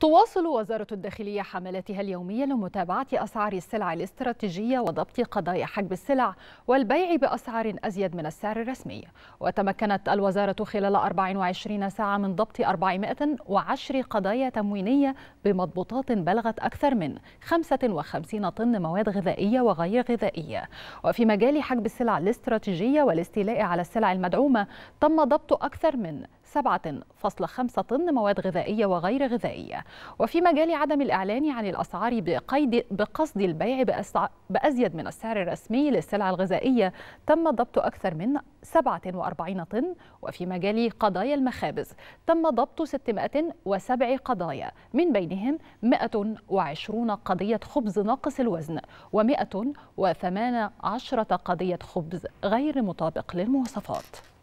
تواصل وزارة الداخلية حملاتها اليومية لمتابعة أسعار السلع الاستراتيجية وضبط قضايا حجب السلع والبيع بأسعار أزيد من السعر الرسمي وتمكنت الوزارة خلال 24 ساعة من ضبط 410 قضايا تموينية بمضبوطات بلغت أكثر من 55 طن مواد غذائية وغير غذائية وفي مجال حجب السلع الاستراتيجية والاستيلاء على السلع المدعومة تم ضبط أكثر من 7.5 طن مواد غذائية وغير غذائية وفي مجال عدم الإعلان عن الأسعار بقيد بقصد البيع بأزيد من السعر الرسمي للسلع الغذائية تم ضبط أكثر من 47 طن وفي مجال قضايا المخابز تم ضبط 607 قضايا من بينهم 120 قضية خبز ناقص الوزن و118 قضية خبز غير مطابق للمواصفات